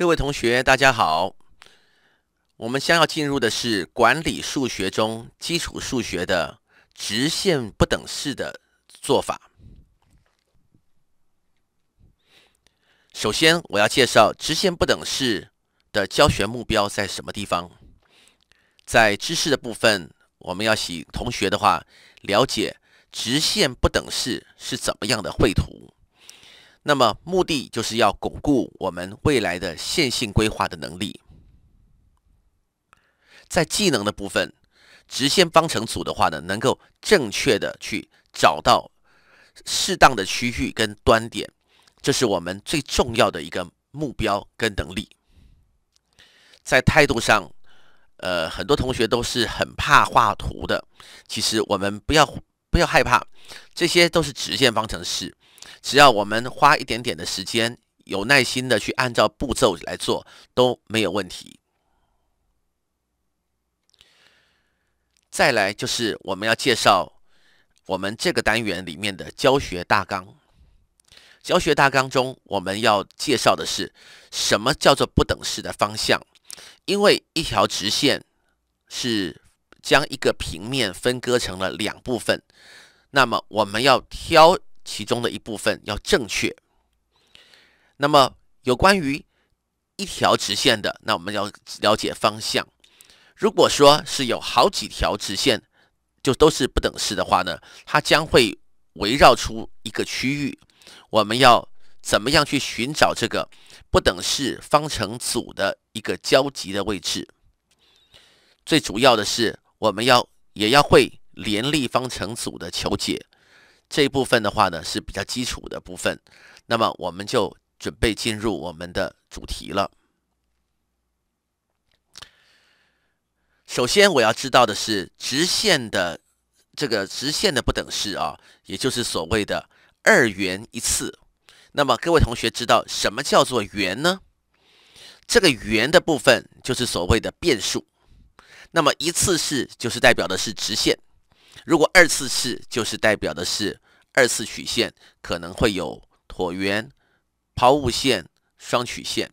各位同学，大家好。我们将要进入的是管理数学中基础数学的直线不等式的做法。首先，我要介绍直线不等式的教学目标在什么地方。在知识的部分，我们要请同学的话了解直线不等式是怎么样的绘图。那么，目的就是要巩固我们未来的线性规划的能力。在技能的部分，直线方程组的话呢，能够正确的去找到适当的区域跟端点，这是我们最重要的一个目标跟能力。在态度上，呃，很多同学都是很怕画图的，其实我们不要不要害怕，这些都是直线方程式。只要我们花一点点的时间，有耐心的去按照步骤来做，都没有问题。再来就是我们要介绍我们这个单元里面的教学大纲。教学大纲中我们要介绍的是什么叫做不等式的方向？因为一条直线是将一个平面分割成了两部分，那么我们要挑。其中的一部分要正确。那么有关于一条直线的，那我们要了解方向。如果说是有好几条直线，就都是不等式的话呢，它将会围绕出一个区域。我们要怎么样去寻找这个不等式方程组的一个交集的位置？最主要的是，我们要也要会联立方程组的求解。这一部分的话呢是比较基础的部分，那么我们就准备进入我们的主题了。首先我要知道的是直线的这个直线的不等式啊，也就是所谓的二元一次。那么各位同学知道什么叫做元呢？这个元的部分就是所谓的变数，那么一次式就是代表的是直线。如果二次式就是代表的是二次曲线，可能会有椭圆、抛物线、双曲线。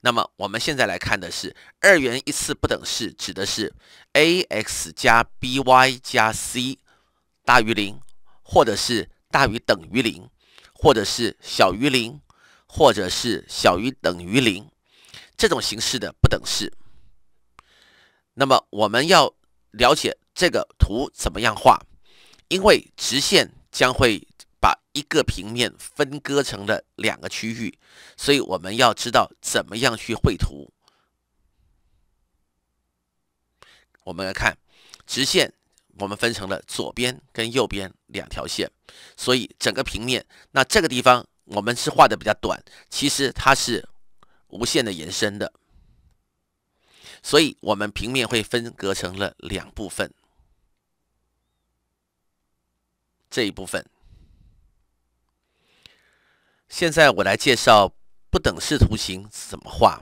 那么我们现在来看的是二元一次不等式，指的是 a x 加 b y 加 c 大于零，或者是大于等于零，或者是小于零，或者是小于等于零这种形式的不等式。那么我们要了解。这个图怎么样画？因为直线将会把一个平面分割成了两个区域，所以我们要知道怎么样去绘图。我们来看直线，我们分成了左边跟右边两条线，所以整个平面，那这个地方我们是画的比较短，其实它是无限的延伸的，所以我们平面会分割成了两部分。这一部分，现在我来介绍不等式图形怎么画。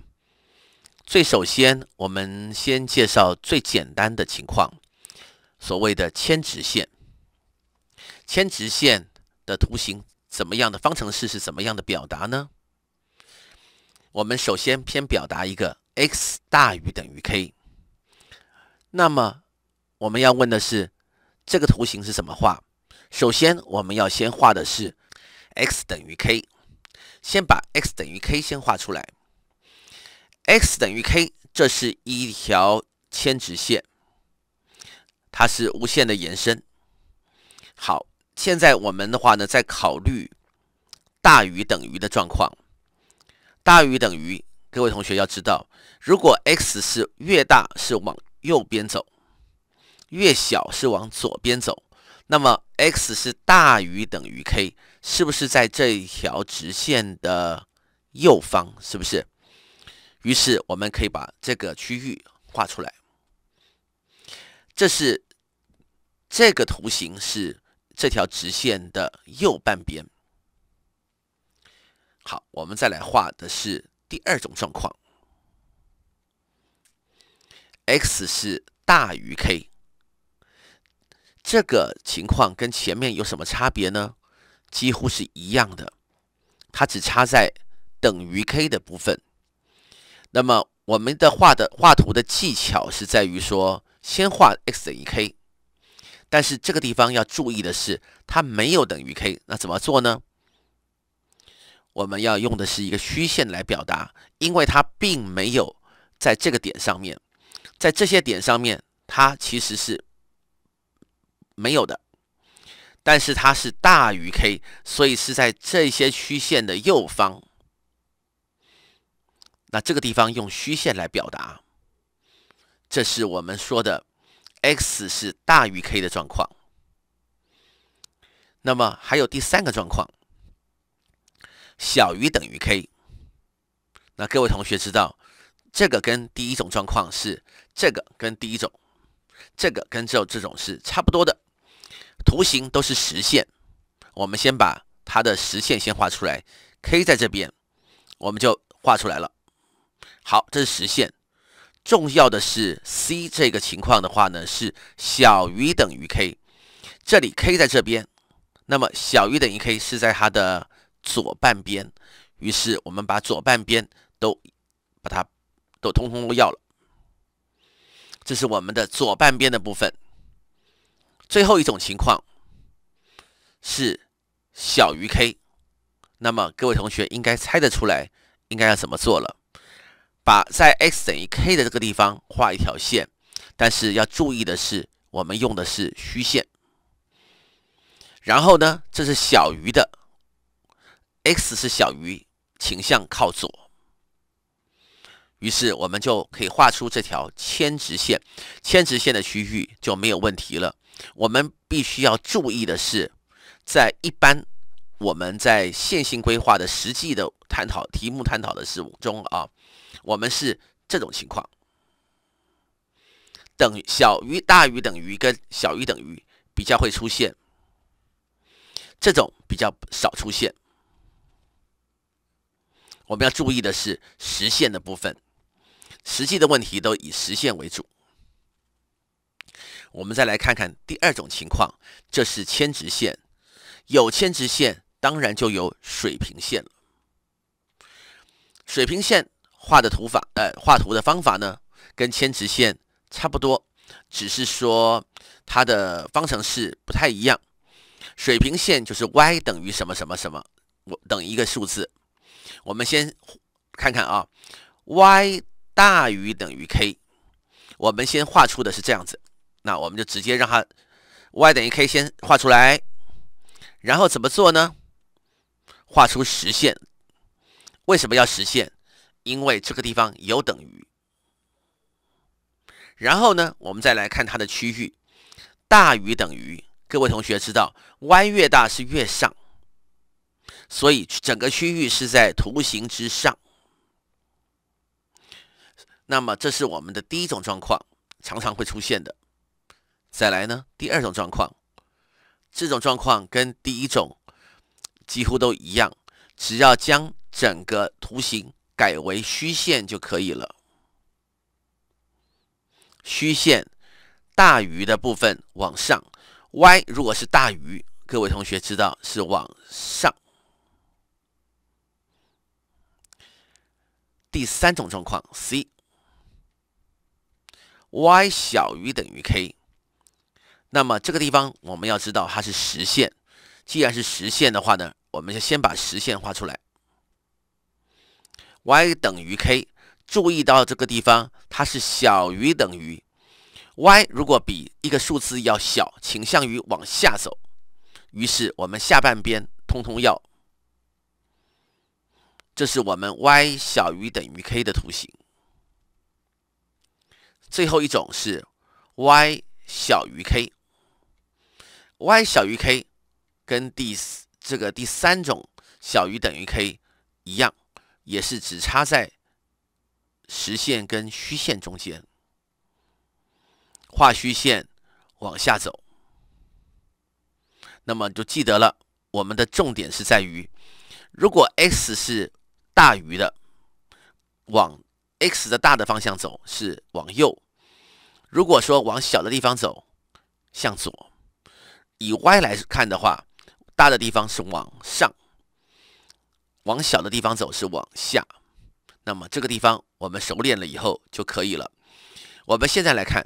最首先，我们先介绍最简单的情况，所谓的铅直线。铅直线的图形怎么样的？方程式是怎么样的表达呢？我们首先先表达一个 x 大于等于 k。那么我们要问的是，这个图形是怎么画？首先，我们要先画的是 x 等于 k，先把 x 等于 k 先画出来。x 等于 k，这是一条牵直线，它是无限的延伸。好，现在我们的话呢，在考虑大于等于的状况。大于等于，各位同学要知道，如果 x 是越大是往右边走，越小是往左边走。那么 x 是大于等于 k，是不是在这一条直线的右方？是不是？于是我们可以把这个区域画出来。这是这个图形是这条直线的右半边。好，我们再来画的是第二种状况，x 是大于 k。这个情况跟前面有什么差别呢？几乎是一样的，它只差在等于 k 的部分。那么我们的画的画图的技巧是在于说，先画 x 等于 k。但是这个地方要注意的是，它没有等于 k，那怎么做呢？我们要用的是一个虚线来表达，因为它并没有在这个点上面，在这些点上面，它其实是。没有的，但是它是大于 k，所以是在这些虚线的右方。那这个地方用虚线来表达，这是我们说的 x 是大于 k 的状况。那么还有第三个状况，小于等于 k。那各位同学知道，这个跟第一种状况是这个跟第一种。这个跟这这种是差不多的，图形都是实线。我们先把它的实线先画出来，k 在这边，我们就画出来了。好，这是实线。重要的是 c 这个情况的话呢，是小于等于 k，这里 k 在这边，那么小于等于 k 是在它的左半边，于是我们把左半边都把它都通通都要了。这是我们的左半边的部分。最后一种情况是小于 k，那么各位同学应该猜得出来，应该要怎么做了？把在 x 等于 k 的这个地方画一条线，但是要注意的是，我们用的是虚线。然后呢，这是小于的，x 是小于，倾向靠左。于是我们就可以画出这条牵直线，牵直线的区域就没有问题了。我们必须要注意的是，在一般我们在线性规划的实际的探讨题目探讨的事物中啊，我们是这种情况，等小于大于等于跟小于等于比较会出现，这种比较少出现。我们要注意的是实线的部分。实际的问题都以实线为主。我们再来看看第二种情况，这是铅直线，有铅直线当然就有水平线了。水平线画的图法，呃，画图的方法呢，跟铅直线差不多，只是说它的方程式不太一样。水平线就是 y 等于什么什么什么，我等一个数字。我们先看看啊，y。大于等于 k，我们先画出的是这样子，那我们就直接让它 y 等于 k 先画出来，然后怎么做呢？画出实线。为什么要实线？因为这个地方有等于。然后呢，我们再来看它的区域，大于等于。各位同学知道，y 越大是越上，所以整个区域是在图形之上。那么这是我们的第一种状况，常常会出现的。再来呢，第二种状况，这种状况跟第一种几乎都一样，只要将整个图形改为虚线就可以了。虚线大于的部分往上，y 如果是大于，各位同学知道是往上。第三种状况 c。y 小于等于 k，那么这个地方我们要知道它是实线。既然是实线的话呢，我们就先把实线画出来。y 等于 k，注意到这个地方它是小于等于，y 如果比一个数字要小，倾向于往下走，于是我们下半边通通要。这是我们 y 小于等于 k 的图形。最后一种是 y 小于 k，y 小于 k，跟第这个第三种小于等于 k 一样，也是只差在实线跟虚线中间，画虚线往下走。那么就记得了，我们的重点是在于，如果 x 是大于的，往 x 的大的方向走，是往右。如果说往小的地方走，向左；以 y 来看的话，大的地方是往上。往小的地方走是往下。那么这个地方我们熟练了以后就可以了。我们现在来看，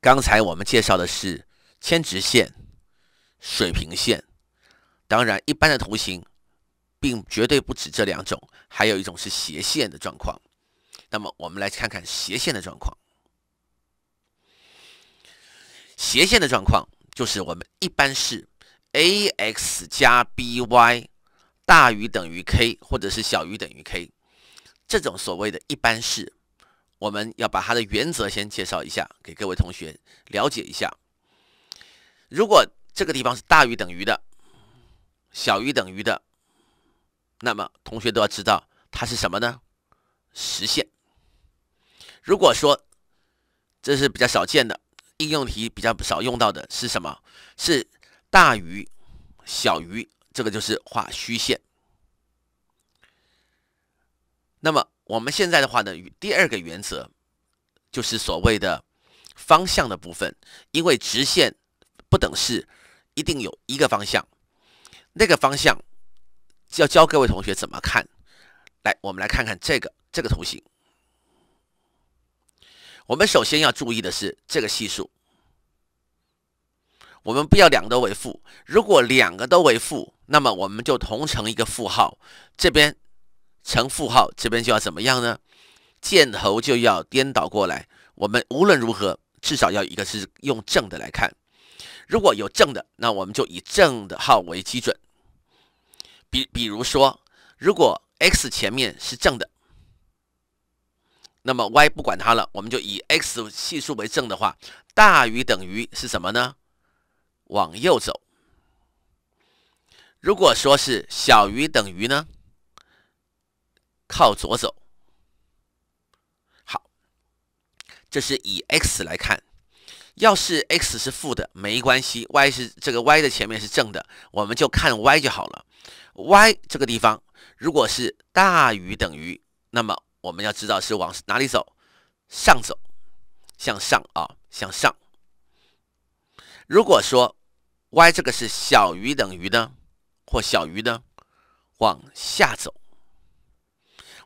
刚才我们介绍的是铅直线、水平线。当然，一般的图形并绝对不止这两种，还有一种是斜线的状况。那么我们来看看斜线的状况。斜线的状况就是我们一般是 a x 加 b y 大于等于 k，或者是小于等于 k 这种所谓的一般式，我们要把它的原则先介绍一下给各位同学了解一下。如果这个地方是大于等于的，小于等于的，那么同学都要知道它是什么呢？实线。如果说这是比较少见的。应用题比较少用到的是什么？是大于、小于，这个就是画虚线。那么我们现在的话呢，第二个原则就是所谓的方向的部分，因为直线不等式一定有一个方向，那个方向要教各位同学怎么看。来，我们来看看这个这个图形。我们首先要注意的是这个系数，我们不要两个都为负。如果两个都为负，那么我们就同乘一个负号，这边乘负号，这边就要怎么样呢？箭头就要颠倒过来。我们无论如何，至少要一个是用正的来看。如果有正的，那我们就以正的号为基准。比比如说，如果 x 前面是正的。那么 y 不管它了，我们就以 x 系数为正的话，大于等于是什么呢？往右走。如果说是小于等于呢？靠左走。好，这是以 x 来看，要是 x 是负的没关系，y 是这个 y 的前面是正的，我们就看 y 就好了。y 这个地方如果是大于等于，那么。我们要知道是往哪里走，上走，向上啊，向上。如果说 y 这个是小于等于的，或小于呢，往下走。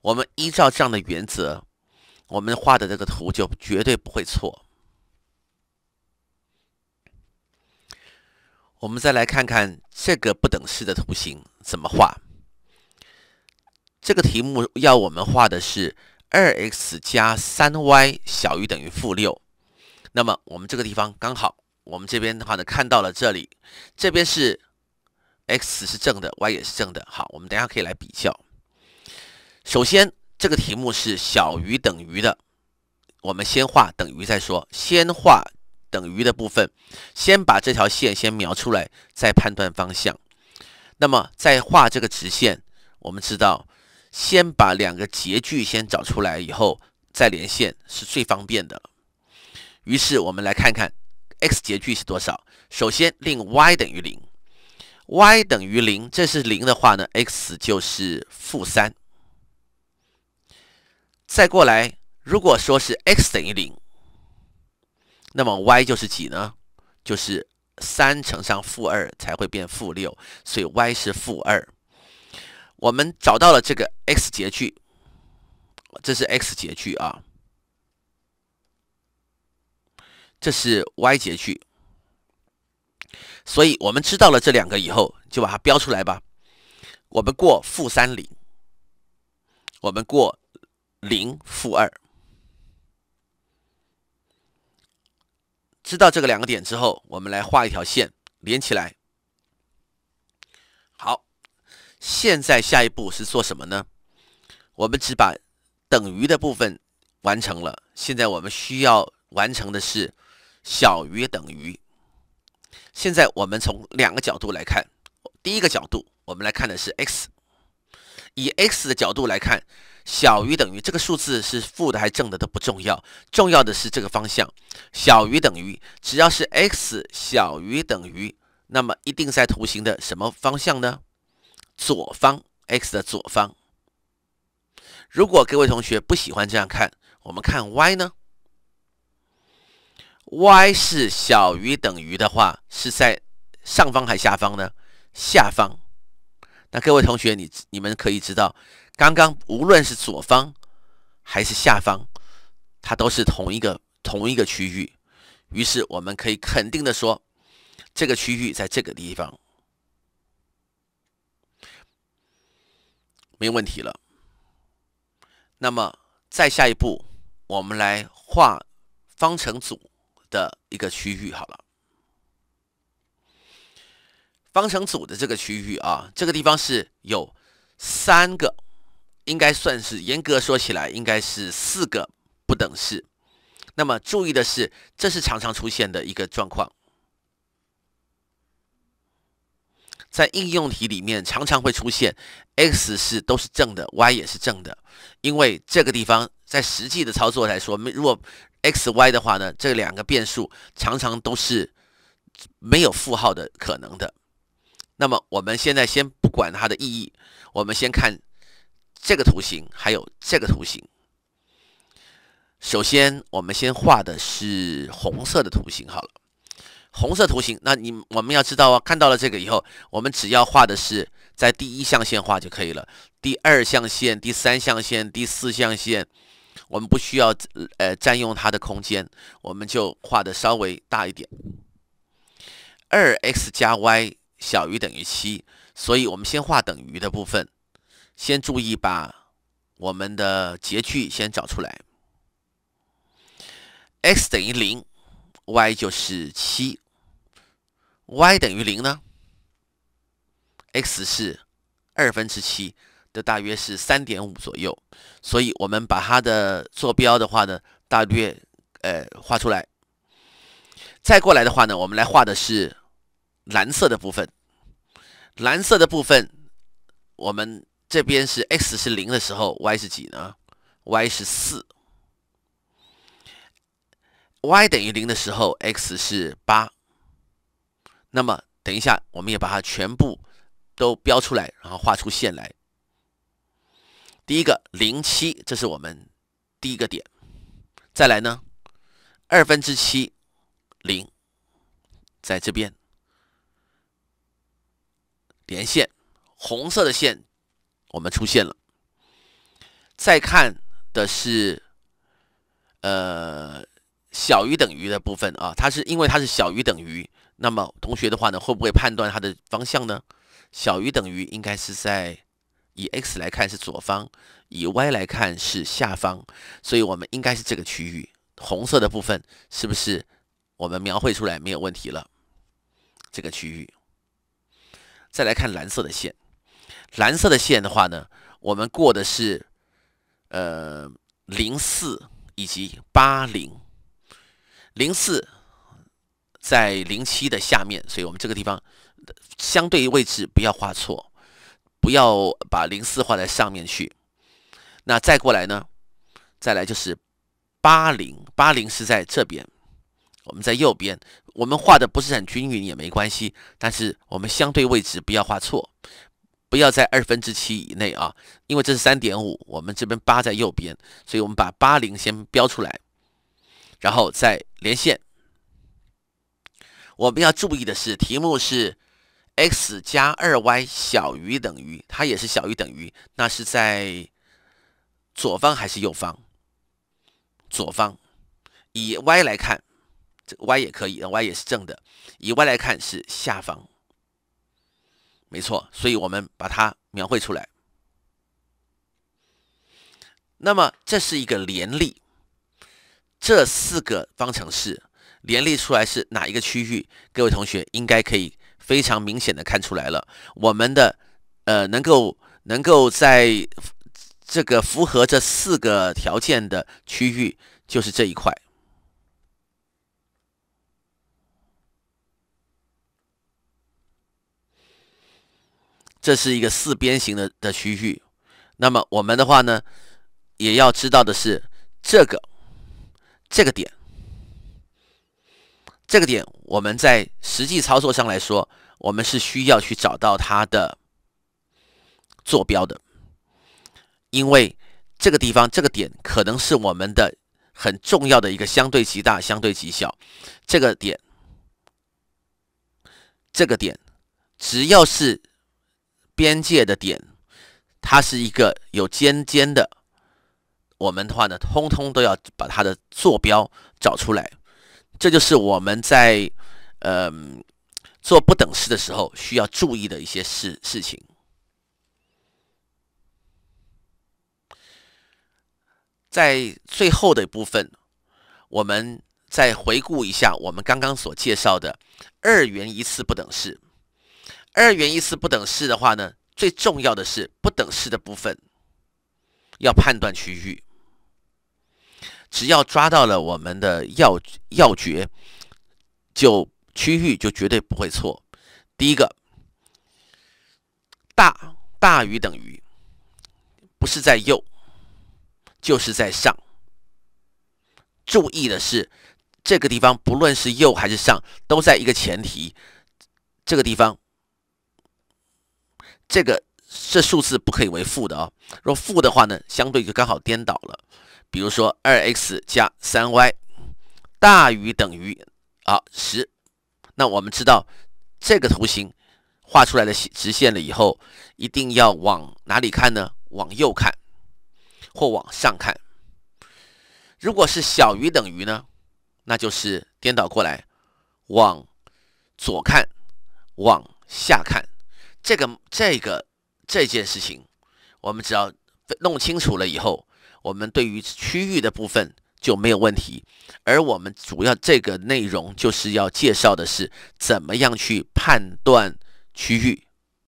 我们依照这样的原则，我们画的这个图就绝对不会错。我们再来看看这个不等式的图形怎么画。这个题目要我们画的是二 x 加三 y 小于等于负六，那么我们这个地方刚好，我们这边的话呢，看到了这里，这边是 x 是正的，y 也是正的。好，我们等下可以来比较。首先，这个题目是小于等于的，我们先画等于再说，先画等于的部分，先把这条线先描出来，再判断方向。那么在画这个直线，我们知道。先把两个截距先找出来以后再连线是最方便的。于是我们来看看 x 截距是多少。首先令 y 等于零，y 等于零，这是零的话呢，x 就是负三。再过来，如果说是 x 等于零，那么 y 就是几呢？就是三乘上负二才会变负六，所以 y 是负二。我们找到了这个 x 截距，这是 x 截距啊，这是 y 截距。所以我们知道了这两个以后，就把它标出来吧。我们过负三零，我们过零负二。知道这个两个点之后，我们来画一条线连起来。现在下一步是做什么呢？我们只把等于的部分完成了。现在我们需要完成的是小于等于。现在我们从两个角度来看，第一个角度我们来看的是 x，以 x 的角度来看，小于等于这个数字是负的还是正的都不重要，重要的是这个方向。小于等于，只要是 x 小于等于，那么一定在图形的什么方向呢？左方 x 的左方，如果各位同学不喜欢这样看，我们看 y 呢？y 是小于等于的话，是在上方还下方呢？下方。那各位同学，你你们可以知道，刚刚无论是左方还是下方，它都是同一个同一个区域。于是我们可以肯定的说，这个区域在这个地方。没问题了。那么，再下一步，我们来画方程组的一个区域好了。方程组的这个区域啊，这个地方是有三个，应该算是严格说起来，应该是四个不等式。那么，注意的是，这是常常出现的一个状况。在应用题里面，常常会出现 x 是都是正的，y 也是正的，因为这个地方在实际的操作来说，如果 x、y 的话呢，这两个变数常常都是没有负号的可能的。那么我们现在先不管它的意义，我们先看这个图形，还有这个图形。首先，我们先画的是红色的图形，好了。红色图形，那你我们要知道哦。看到了这个以后，我们只要画的是在第一象限画就可以了。第二象限、第三象限、第四象限，我们不需要呃占用它的空间，我们就画的稍微大一点。二 x 加 y 小于等于七，所以我们先画等于的部分，先注意把我们的截距先找出来。x 等于零，y 就是七。y 等于零呢？x 是二分之七，的大约是三点五左右。所以，我们把它的坐标的话呢，大约，呃，画出来。再过来的话呢，我们来画的是蓝色的部分。蓝色的部分，我们这边是 x 是零的时候，y 是几呢？y 是四。y 等于零的时候，x 是八。那么，等一下，我们也把它全部都标出来，然后画出线来。第一个零七，这是我们第一个点。再来呢，二分之七零在这边连线，红色的线我们出现了。再看的是，呃。小于等于的部分啊，它是因为它是小于等于，那么同学的话呢，会不会判断它的方向呢？小于等于应该是在以 x 来看是左方，以 y 来看是下方，所以我们应该是这个区域，红色的部分是不是我们描绘出来没有问题了？这个区域，再来看蓝色的线，蓝色的线的话呢，我们过的是呃零四以及八零。零四在零七的下面，所以我们这个地方相对位置不要画错，不要把零四画在上面去。那再过来呢？再来就是八零，八零是在这边，我们在右边。我们画的不是很均匀也没关系，但是我们相对位置不要画错，不要在二分之七以内啊，因为这是三点五。我们这边八在右边，所以我们把八零先标出来，然后再。连线，我们要注意的是，题目是 x 加二 y 小于等于，它也是小于等于，那是在左方还是右方？左方，以 y 来看，这个 y 也可以，y 也是正的，以 y 来看是下方，没错，所以我们把它描绘出来。那么这是一个联立。这四个方程式联立出来是哪一个区域？各位同学应该可以非常明显的看出来了。我们的呃，能够能够在这个符合这四个条件的区域，就是这一块。这是一个四边形的的区域。那么我们的话呢，也要知道的是这个。这个点，这个点，我们在实际操作上来说，我们是需要去找到它的坐标的，因为这个地方这个点可能是我们的很重要的一个相对极大、相对极小。这个点，这个点，只要是边界的点，它是一个有尖尖的。我们的话呢，通通都要把它的坐标找出来，这就是我们在呃做不等式的时候需要注意的一些事事情。在最后的部分，我们再回顾一下我们刚刚所介绍的二元一次不等式。二元一次不等式的话呢，最重要的是不等式的部分。要判断区域，只要抓到了我们的要要诀，就区域就绝对不会错。第一个，大大于等于，不是在右，就是在上。注意的是，这个地方不论是右还是上，都在一个前提，这个地方，这个。这数字不可以为负的啊！若负的话呢，相对就刚好颠倒了。比如说，2x 加 3y 大于等于啊10，那我们知道这个图形画出来的直线了以后，一定要往哪里看呢？往右看或往上看。如果是小于等于呢，那就是颠倒过来，往左看，往下看。这个这个。这件事情，我们只要弄清楚了以后，我们对于区域的部分就没有问题。而我们主要这个内容就是要介绍的是，怎么样去判断区域。